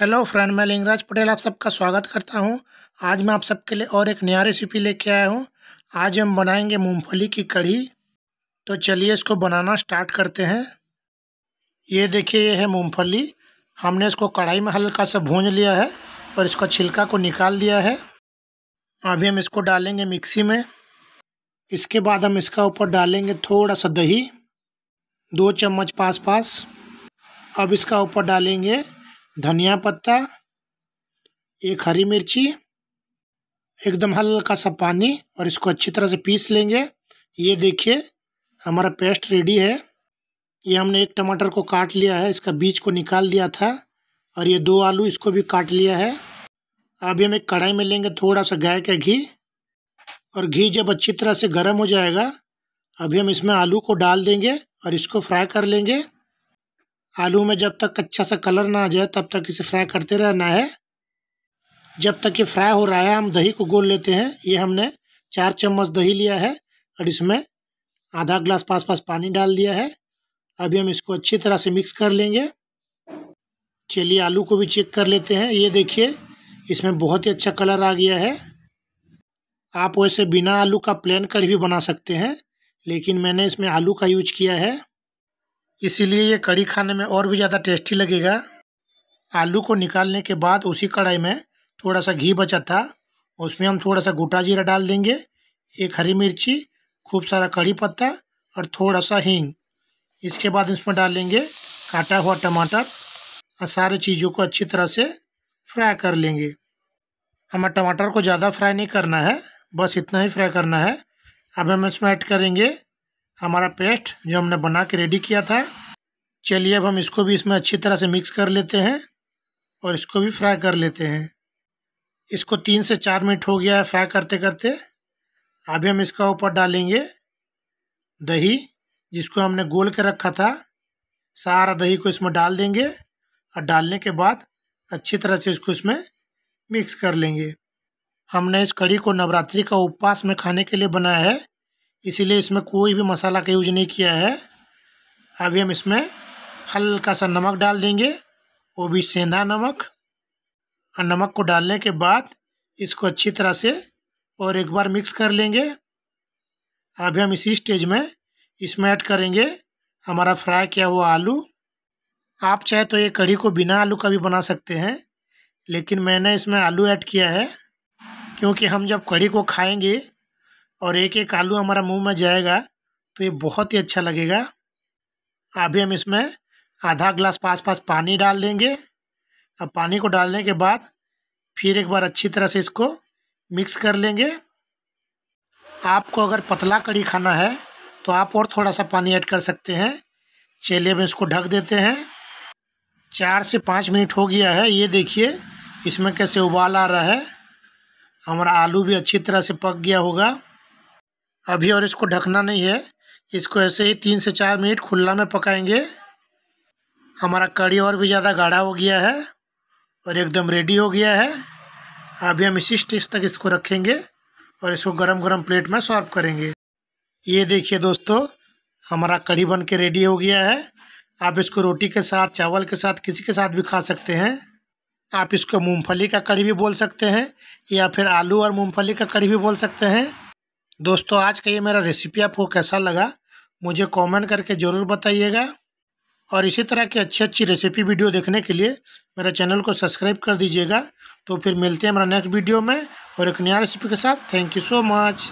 hello friend मैं लिंगराज पटेल आप सबका स्वागत करता हूं आज मैं आप सबके लिए और एक नया रेसिपी लेके आया हूं आज हम बनाएंगे मूंगफली की कढ़ी तो चलिए इसको बनाना स्टार्ट करते हैं ये देखिए ये है मूंगफली हमने इसको कढ़ाई में हल्का सा भून लिया है और इसका छिलका को निकाल दिया है अभी हम इसको डालेंगे मिक्सी में इसके बाद हम इसका ऊपर डालेंगे थोड़ा सा दही दो चम्मच पास पास अब इसका ऊपर डालेंगे धनिया पत्ता एक हरी मिर्ची एकदम हल्का सा पानी और इसको अच्छी तरह से पीस लेंगे ये देखिए हमारा पेस्ट रेडी है ये हमने एक टमाटर को काट लिया है इसका बीज को निकाल दिया था और ये दो आलू इसको भी काट लिया है अभी हम एक कढ़ाई में लेंगे थोड़ा सा गाय का घी और घी जब अच्छी तरह से गर्म हो जाएगा अभी हम इसमें आलू को डाल देंगे और इसको फ्राई कर लेंगे आलू में जब तक अच्छा सा कलर ना आ जाए तब तक इसे फ्राई करते रहना है जब तक ये फ्राई हो रहा है हम दही को गोल लेते हैं ये हमने चार चम्मच दही लिया है और इसमें आधा ग्लास पास पास पानी डाल दिया है अभी हम इसको अच्छी तरह से मिक्स कर लेंगे चलिए आलू को भी चेक कर लेते हैं ये देखिए इसमें बहुत ही अच्छा कलर आ गया है आप वैसे बिना आलू का प्लेन कढ़ी भी बना सकते हैं लेकिन मैंने इसमें आलू का यूज किया है इसीलिए ये कड़ी खाने में और भी ज़्यादा टेस्टी लगेगा आलू को निकालने के बाद उसी कढ़ाई में थोड़ा सा घी बचा था उसमें हम थोड़ा सा गोटा जीरा डाल देंगे एक हरी मिर्ची खूब सारा कड़ी पत्ता और थोड़ा सा हींग इसके बाद इसमें डालेंगे काटा हुआ टमाटर और सारे चीज़ों को अच्छी तरह से फ्राई कर लेंगे हमें टमाटर को ज़्यादा फ्राई नहीं करना है बस इतना ही फ्राई करना है अब हम इसमें ऐड करेंगे हमारा पेस्ट जो हमने बना के रेडी किया था चलिए अब हम इसको भी इसमें अच्छी तरह से मिक्स कर लेते हैं और इसको भी फ्राई कर लेते हैं इसको तीन से चार मिनट हो गया है फ्राई करते करते अभी हम इसका ऊपर डालेंगे दही जिसको हमने गोल के रखा था सारा दही को इसमें डाल देंगे और डालने के बाद अच्छी तरह से इसको इसमें मिक्स कर लेंगे हमने इस कड़ी को नवरात्रि का उपवास में खाने के लिए बनाया है इसीलिए इसमें कोई भी मसाला का यूज नहीं किया है अभी हम इसमें हल्का सा नमक डाल देंगे वो भी सेंधा नमक और नमक को डालने के बाद इसको अच्छी तरह से और एक बार मिक्स कर लेंगे अभी हम इसी स्टेज में इसमें ऐड करेंगे हमारा फ्राई किया हुआ आलू आप चाहे तो ये कढ़ी को बिना आलू का भी बना सकते हैं लेकिन मैंने इसमें आलू ऐड किया है क्योंकि हम जब कढ़ी को खाएंगे और एक एक आलू हमारा मुंह में जाएगा तो ये बहुत ही अच्छा लगेगा अभी हम इसमें आधा ग्लास पास पास पानी डाल देंगे अब पानी को डालने के बाद फिर एक बार अच्छी तरह से इसको मिक्स कर लेंगे आपको अगर पतला कड़ी खाना है तो आप और थोड़ा सा पानी ऐड कर सकते हैं चलिए अब इसको ढक देते हैं चार से पाँच मिनट हो गया है ये देखिए इसमें कैसे उबाल आ रहा है हमारा आलू भी अच्छी तरह से पक गया होगा अभी और इसको ढकना नहीं है इसको ऐसे ही तीन से चार मिनट खुला में पकाएंगे हमारा कड़ी और भी ज़्यादा गाढ़ा हो गया है और एकदम रेडी हो गया है अभी हम इसी स्टेज तक इसको रखेंगे और इसको गरम गरम प्लेट में सर्व करेंगे ये देखिए दोस्तों हमारा कढ़ी बन के रेडी हो गया है आप इसको रोटी के साथ चावल के साथ किसी के साथ भी खा सकते हैं आप इसको मूँगफली का कड़ी भी बोल सकते हैं या फिर आलू और मूँगफली का कड़ी भी बोल सकते हैं दोस्तों आज का ये मेरा रेसिपी आपको कैसा लगा मुझे कमेंट करके ज़रूर बताइएगा और इसी तरह की अच्छी अच्छी रेसिपी वीडियो देखने के लिए मेरे चैनल को सब्सक्राइब कर दीजिएगा तो फिर मिलते हैं हमारा नेक्स्ट वीडियो में और एक नया रेसिपी के साथ थैंक यू सो मच